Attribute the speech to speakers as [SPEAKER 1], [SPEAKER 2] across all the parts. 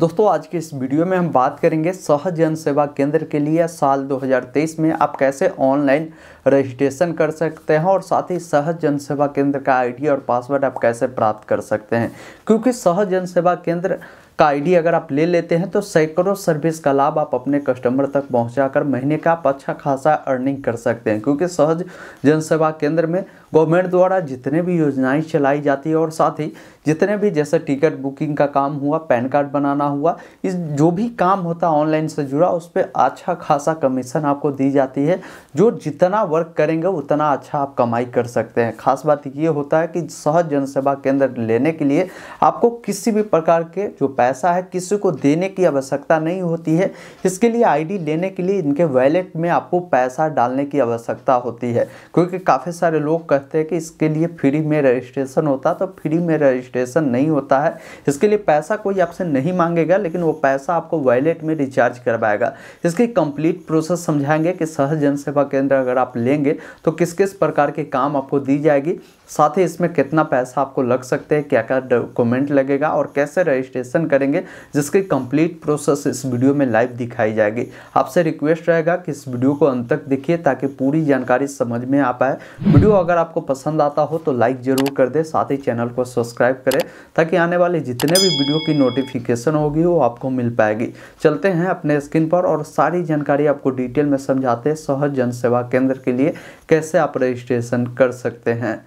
[SPEAKER 1] दोस्तों आज के इस वीडियो में हम बात करेंगे सहज जन सेवा केंद्र के लिए साल 2023 में आप कैसे ऑनलाइन रजिस्ट्रेशन कर सकते हैं और साथ ही सहज जन सेवा केंद्र का आईडी और पासवर्ड आप कैसे प्राप्त कर सकते हैं क्योंकि सहज जन सेवा केंद्र का आईडी अगर आप ले लेते हैं तो सैकड़ों सर्विस का लाभ आप अपने कस्टमर तक पहुंचाकर महीने का आप अच्छा खासा अर्निंग कर सकते हैं क्योंकि सहज जनसेवा केंद्र में गवर्नमेंट द्वारा जितने भी योजनाएं चलाई जाती है और साथ ही जितने भी जैसे टिकट बुकिंग का काम हुआ पैन कार्ड बनाना हुआ इस जो भी काम होता है ऑनलाइन से जुड़ा उस पर अच्छा खासा कमीशन आपको दी जाती है जो जितना वर्क करेंगे उतना अच्छा आप कमाई कर सकते हैं खास बात ये होता है कि सहज जनसेवा केंद्र लेने के लिए आपको किसी भी प्रकार के जो पैसे पैसा है किसी को देने की आवश्यकता नहीं होती है इसके लिए आईडी लेने के लिए इनके वैलेट में आपको पैसा डालने की आवश्यकता होती है क्योंकि काफ़ी सारे लोग कहते हैं कि इसके लिए फ्री में रजिस्ट्रेशन होता तो फ्री में रजिस्ट्रेशन नहीं होता है इसके लिए पैसा कोई आपसे नहीं मांगेगा लेकिन वो पैसा आपको वैलेट में रिचार्ज करवाएगा इसकी कंप्लीट प्रोसेस समझाएंगे कि सहज जनसेवा केंद्र अगर आप लेंगे तो किस किस प्रकार के काम आपको दी जाएगी साथ ही इसमें कितना पैसा आपको लग सकते हैं क्या क्या डॉक्यूमेंट लगेगा और कैसे रजिस्ट्रेशन कर करेंगे जिसके कंप्लीट प्रोसेस इस वीडियो में लाइव दिखाई जाएगी आपसे रिक्वेस्ट रहेगा कि इस वीडियो को अंत तक देखिए ताकि पूरी जानकारी समझ में आ पाए वीडियो अगर आपको पसंद आता हो तो लाइक जरूर कर दे साथ ही चैनल को सब्सक्राइब करें ताकि आने वाले जितने भी वीडियो की नोटिफिकेशन होगी वो आपको मिल पाएगी चलते हैं अपने स्क्रीन पर और सारी जानकारी आपको डिटेल में समझाते सहज जन सेवा केंद्र के लिए कैसे आप रजिस्ट्रेशन कर सकते हैं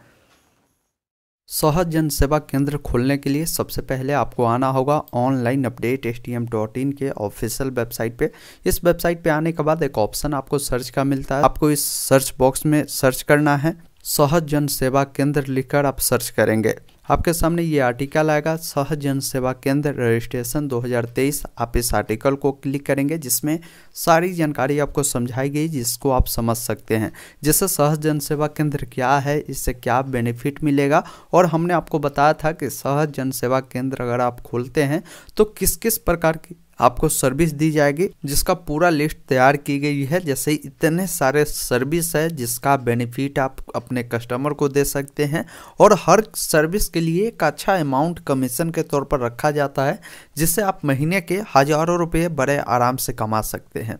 [SPEAKER 1] सहज जन सेवा केंद्र खोलने के लिए सबसे पहले आपको आना होगा online update S T M dot in के ऑफिशियल वेबसाइट पे इस वेबसाइट पे आने के बाद एक ऑप्शन आपको सर्च का मिलता है आपको इस सर्च बॉक्स में सर्च करना है सहज जन सेवा केंद्र लिखकर आप सर्च करेंगे आपके सामने ये आर्टिकल आएगा सह जन सेवा केंद्र रजिस्ट्रेशन 2023 आप इस आर्टिकल को क्लिक करेंगे जिसमें सारी जानकारी आपको समझाई गई जिसको आप समझ सकते हैं जैसे सह जन सेवा केंद्र क्या है इससे क्या बेनिफिट मिलेगा और हमने आपको बताया था कि सह जन सेवा केंद्र अगर आप खोलते हैं तो किस किस प्रकार की आपको सर्विस दी जाएगी जिसका पूरा लिस्ट तैयार की गई है जैसे इतने सारे सर्विस है जिसका बेनिफिट आप अपने कस्टमर को दे सकते हैं और हर सर्विस के लिए एक अच्छा अमाउंट कमीशन के तौर पर रखा जाता है जिससे आप महीने के हजारों रुपये बड़े आराम से कमा सकते हैं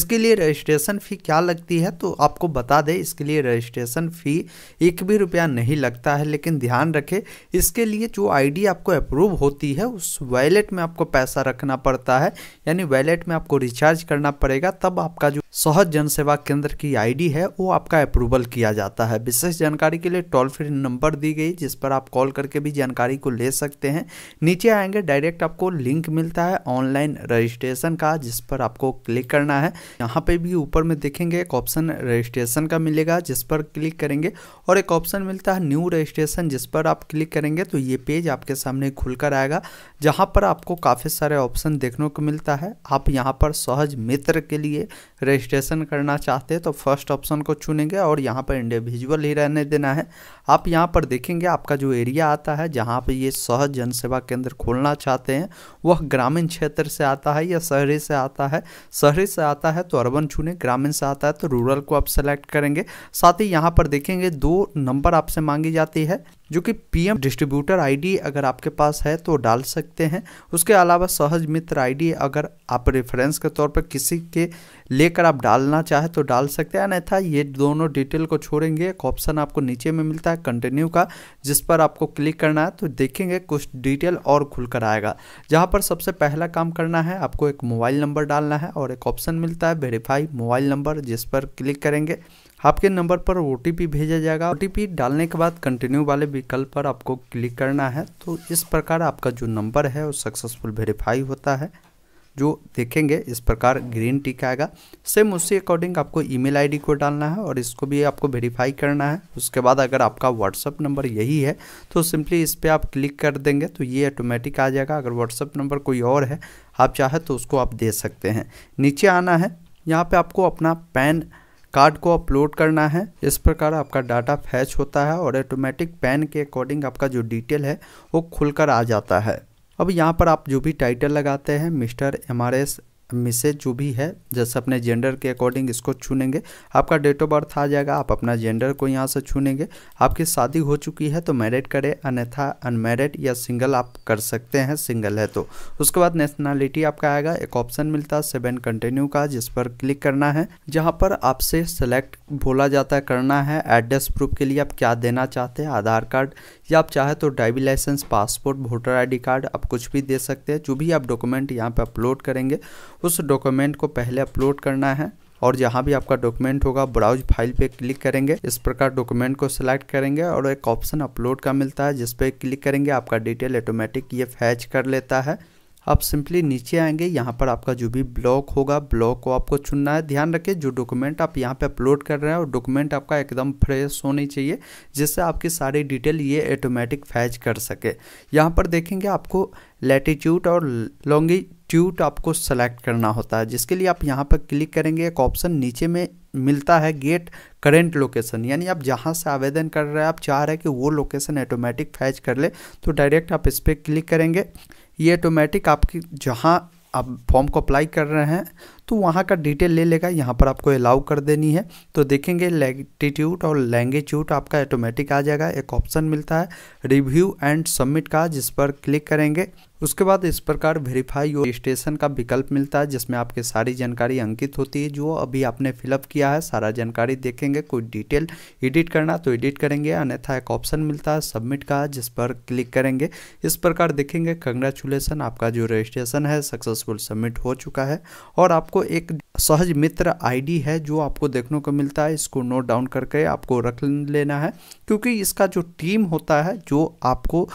[SPEAKER 1] इसके लिए रजिस्ट्रेशन फ़ी क्या लगती है तो आपको बता दें इसके लिए रजिस्ट्रेशन फ़ी एक भी रुपया नहीं लगता है लेकिन ध्यान रखें इसके लिए जो आईडी आपको अप्रूव होती है उस वैलेट में आपको पैसा रखना पड़ता है है यानी वैलेट में आपको रिचार्ज करना पड़ेगा तब आपका जो सहज जन सेवा केंद्र की आईडी है वो आपका अप्रूवल किया जाता है विशेष जानकारी के लिए टोल फ्री नंबर दी गई जिस पर आप कॉल करके भी जानकारी को ले सकते हैं नीचे आएंगे डायरेक्ट आपको लिंक मिलता है ऑनलाइन रजिस्ट्रेशन का जिस पर आपको क्लिक करना है यहाँ पे भी ऊपर में देखेंगे एक ऑप्शन रजिस्ट्रेशन का मिलेगा जिस पर क्लिक करेंगे और एक ऑप्शन मिलता है न्यू रजिस्ट्रेशन जिस पर आप क्लिक करेंगे तो ये पेज आपके सामने खुलकर आएगा जहाँ पर आपको काफ़ी सारे ऑप्शन देखने देखने को मिलता है आप यहाँ पर सहज मित्र के लिए रजिस्ट्रेशन करना चाहते हैं तो फर्स्ट ऑप्शन को चुनेंगे और यहाँ पर इंडिविजुअल ही रहने देना है आप यहाँ पर देखेंगे आपका जो एरिया आता है जहाँ पर ये सहज जनसेवा केंद्र खोलना चाहते हैं वह ग्रामीण क्षेत्र से आता है या शहरी से आता है शहरी से आता है तो अर्बन चुने ग्रामीण से आता है तो रूरल को आप सेलेक्ट करेंगे साथ ही यहाँ पर देखेंगे दो नंबर आपसे मांगी जाती है जो कि पीएम डिस्ट्रीब्यूटर आईडी अगर आपके पास है तो डाल सकते हैं उसके अलावा सहज मित्र आई आईडी अगर आप रेफरेंस के तौर पर किसी के लेकर आप डालना चाहे तो डाल सकते हैं अन्यथा ये दोनों डिटेल को छोड़ेंगे एक ऑप्शन आपको नीचे में मिलता है कंटिन्यू का जिस पर आपको क्लिक करना है तो देखेंगे कुछ डिटेल और खुलकर आएगा जहाँ पर सबसे पहला काम करना है आपको एक मोबाइल नंबर डालना है और एक ऑप्शन मिलता है वेरीफाई मोबाइल नंबर जिस पर क्लिक करेंगे आपके नंबर पर ओ भेजा जाएगा ओ डालने के बाद कंटिन्यू वाले विकल्प पर आपको क्लिक करना है तो इस प्रकार आपका जो नंबर है वो सक्सेसफुल वेरीफाई होता है जो देखेंगे इस प्रकार ग्रीन टिक आएगा सेम उसी अकॉर्डिंग आपको ईमेल आईडी को डालना है और इसको भी आपको वेरीफाई करना है उसके बाद अगर आपका व्हाट्सअप नंबर यही है तो सिंपली इस पर आप क्लिक कर देंगे तो ये ऑटोमेटिक आ जाएगा अगर व्हाट्सअप नंबर कोई और है आप चाहे तो उसको आप दे सकते हैं नीचे आना है यहाँ पर आपको अपना पैन कार्ड को अपलोड करना है इस प्रकार आपका डाटा फैच होता है और ऑटोमेटिक पैन के अकॉर्डिंग आपका जो डिटेल है वो खुलकर आ जाता है अब यहाँ पर आप जो भी टाइटल लगाते हैं मिस्टर एम आर एस में से जो भी है जैसे अपने जेंडर के अकॉर्डिंग इसको चुनेंगे आपका डेट ऑफ बर्थ आ जाएगा आप अपना जेंडर को यहाँ से चुनेंगे आपकी शादी हो चुकी है तो मैरिड करें अन्यथा अनमेरिड या सिंगल आप कर सकते हैं सिंगल है तो उसके बाद नेशनैलिटी आपका आएगा एक ऑप्शन मिलता है सेवन कंटिन्यू का जिस पर क्लिक करना है जहाँ पर आपसे सेलेक्ट बोला जाता है करना है एड्रेस प्रूफ के लिए आप क्या देना चाहते हैं आधार कार्ड या आप चाहे तो driving licence passport voter I card आप कुछ भी दे सकते हैं जो भी आप डॉक्यूमेंट यहाँ पर अपलोड करेंगे उस डॉक्यूमेंट को पहले अपलोड करना है और जहाँ भी आपका डॉक्यूमेंट होगा ब्राउज फाइल पे क्लिक करेंगे इस प्रकार डॉक्यूमेंट को सिलेक्ट करेंगे और एक ऑप्शन अपलोड का मिलता है जिस क्लिक करेंगे आपका डिटेल ऑटोमेटिक ये फैच कर लेता है आप सिंपली नीचे आएंगे यहाँ पर आपका जो भी ब्लॉक होगा ब्लॉक को आपको चुनना है ध्यान रखिए जो डॉक्यूमेंट आप यहाँ पे अपलोड कर रहे हैं और डॉक्यूमेंट आपका एकदम फ्रेश होनी चाहिए जिससे आपकी सारी डिटेल ये ऑटोमेटिक फैच कर सके यहाँ पर देखेंगे आपको लेटीट्यूड और लॉन्गी इंस्टीट्यूट आपको सेलेक्ट करना होता है जिसके लिए आप यहाँ पर क्लिक करेंगे एक ऑप्शन नीचे में मिलता है गेट करेंट लोकेशन यानी आप जहाँ से आवेदन कर रहे हैं आप चाह रहे हैं कि वो लोकेशन ऑटोमेटिक फैच कर ले तो डायरेक्ट आप इस पर क्लिक करेंगे ये ऑटोमेटिक आपकी जहाँ आप फॉर्म को अप्लाई कर रहे हैं तो वहाँ का डिटेल ले लेगा यहाँ पर आपको अलाउ कर देनी है तो देखेंगे लैटीट्यूड और लैंगिट्यूड आपका ऑटोमेटिक आ जाएगा एक ऑप्शन मिलता है रिव्यू एंड सबमिट का जिस पर क्लिक करेंगे उसके बाद इस प्रकार वेरीफाई योर रजिस्ट्रेशन का विकल्प मिलता है जिसमें आपके सारी जानकारी अंकित होती है जो अभी आपने फिलअप किया है सारा जानकारी देखेंगे कोई डिटेल एडिट करना तो एडिट करेंगे अन्यथा एक ऑप्शन मिलता है सबमिट का जिस पर क्लिक करेंगे इस प्रकार देखेंगे कंग्रेचुलेसन आपका जो रजिस्ट्रेशन है सक्सेसफुल सबमिट हो चुका है और आपको एक सहज मित्र आईडी है जो आपको देखने को मिलता है इसको नोट डाउन करके आपको रख लेना है क्योंकि इसका जो टीम होता है जो आपको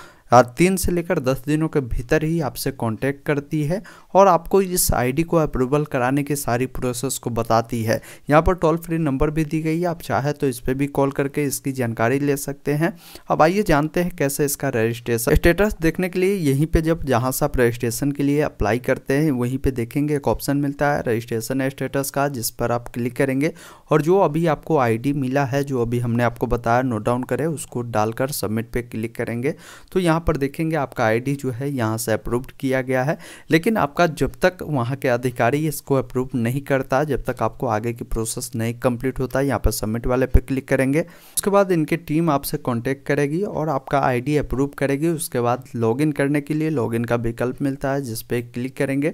[SPEAKER 1] तीन से लेकर दस दिनों के भीतर ही आपसे कांटेक्ट करती है और आपको इस आईडी को अप्रूवल कराने की सारी प्रोसेस को बताती है यहाँ पर टोल फ्री नंबर भी दी गई है आप चाहे तो इस पर भी कॉल करके इसकी जानकारी ले सकते हैं अब आइए जानते हैं कैसे इसका रजिस्ट्रेशन स्टेटस देखने के लिए यहीं पर जब जहाँ से आप रजिस्ट्रेशन के लिए अप्लाई करते हैं वहीं पर देखेंगे एक ऑप्शन मिलता है रजिस्ट्रेशन स्टेटस का जिस पर आप क्लिक करेंगे और जो अभी आपको आई मिला है जो अभी हमने आपको बताया नोट डाउन करें उसको डालकर सबमिट पर क्लिक करेंगे तो यहाँ पर देखेंगे आपका आईडी जो है यहाँ से अप्रूव्ड किया गया है लेकिन आपका जब तक वहाँ के अधिकारी इसको अप्रूव नहीं करता जब तक आपको आगे की प्रोसेस नहीं कंप्लीट होता यहाँ पर सबमिट वाले पे क्लिक करेंगे उसके बाद इनकी टीम आपसे कॉन्टेक्ट करेगी और आपका आई अप्रूव करेगी उसके बाद लॉग करने के लिए लॉग का विकल्प मिलता है जिस पर क्लिक करेंगे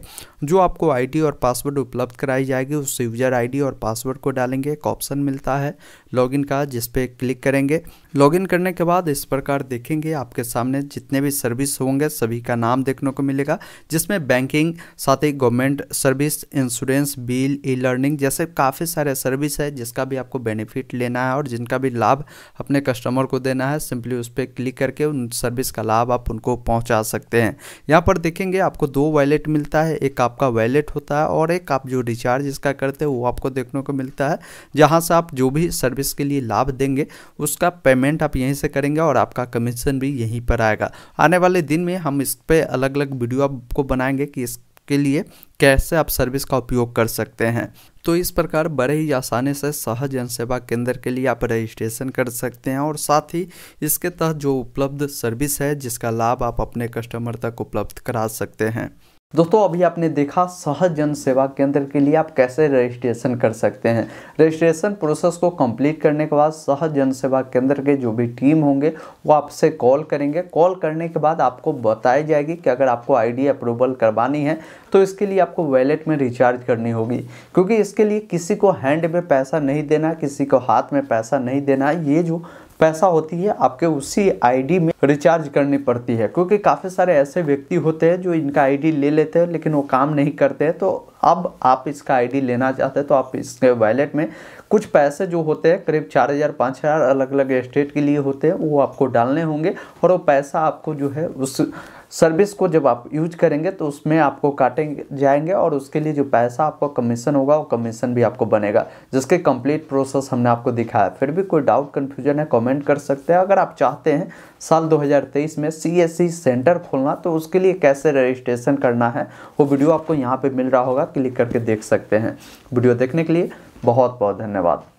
[SPEAKER 1] जो आपको आई और पासवर्ड उपलब्ध कराई जाएगी उस यूजर आई और पासवर्ड को डालेंगे एक ऑप्शन मिलता है लॉगिन का जिस पे क्लिक करेंगे लॉगिन करने के बाद इस प्रकार देखेंगे आपके सामने जितने भी सर्विस होंगे सभी का नाम देखने को मिलेगा जिसमें बैंकिंग साथ ही government service insurance bill e learning जैसे काफ़ी सारे सर्विस है जिसका भी आपको बेनिफिट लेना है और जिनका भी लाभ अपने कस्टमर को देना है सिंपली उस पर क्लिक करके उन सर्विस का लाभ आप उनको पहुँचा सकते हैं यहाँ पर देखेंगे आपको दो वैलेट मिलता है एक आपका वैलेट होता है और एक आप जो रिचार्ज इसका करते हैं वो आपको देखने को मिलता है जहाँ से आप जो भी सर्विस सर्विस के लिए लाभ देंगे उसका पेमेंट आप यहीं से करेंगे और आपका कमीशन भी यहीं पर आएगा आने वाले दिन में हम इस पर अलग अलग वीडियो आपको बनाएंगे कि इस के लिए कैसे आप सर्विस का उपयोग कर सकते हैं तो इस प्रकार बड़े ही आसानी से सहज जन सेवा केंद्र के लिए आप रजिस्ट्रेशन कर सकते हैं और साथ ही इसके तहत जो उपलब्ध सर्विस है जिसका लाभ आप अपने कस्टमर तक उपलब्ध करा सकते हैं दोस्तों अभी आपने देखा सहज जन सेवा केंद्र के लिए आप कैसे रजिस्ट्रेशन कर सकते हैं रजिस्ट्रेशन प्रोसेस को कंप्लीट करने के बाद सहज जन सेवा केंद्र के जो भी टीम होंगे वो आपसे कॉल करेंगे कॉल करने के बाद आपको बताई जाएगी कि अगर आपको आईडी अप्रूवल करवानी है तो इसके लिए आपको वैलेट में रिचार्ज करनी होगी क्योंकि इसके लिए किसी को हैंड में पैसा नहीं देना किसी को हाथ में पैसा नहीं देना ये जो पैसा होती है आपके उसी आईडी में रिचार्ज करनी पड़ती है क्योंकि काफ़ी सारे ऐसे व्यक्ति होते हैं जो इनका आईडी ले लेते हैं लेकिन वो काम नहीं करते हैं तो अब आप इसका आईडी लेना चाहते हैं तो आप इसके वैलेट में कुछ पैसे जो होते हैं करीब चार हज़ार पाँच हज़ार अलग अलग स्टेट के लिए होते हैं वो आपको डालने होंगे और वो पैसा आपको जो है उस सर्विस को जब आप यूज करेंगे तो उसमें आपको काटेंगे जाएंगे और उसके लिए जो पैसा आपका कमीशन होगा वो कमीशन भी आपको बनेगा जिसके कंप्लीट प्रोसेस हमने आपको दिखाया फिर भी कोई डाउट कन्फ्यूजन है कमेंट कर सकते हैं अगर आप चाहते हैं साल 2023 में सी सेंटर e खोलना तो उसके लिए कैसे रजिस्ट्रेशन करना है वो वीडियो आपको यहाँ पर मिल रहा होगा क्लिक करके देख सकते हैं वीडियो देखने के लिए बहुत बहुत धन्यवाद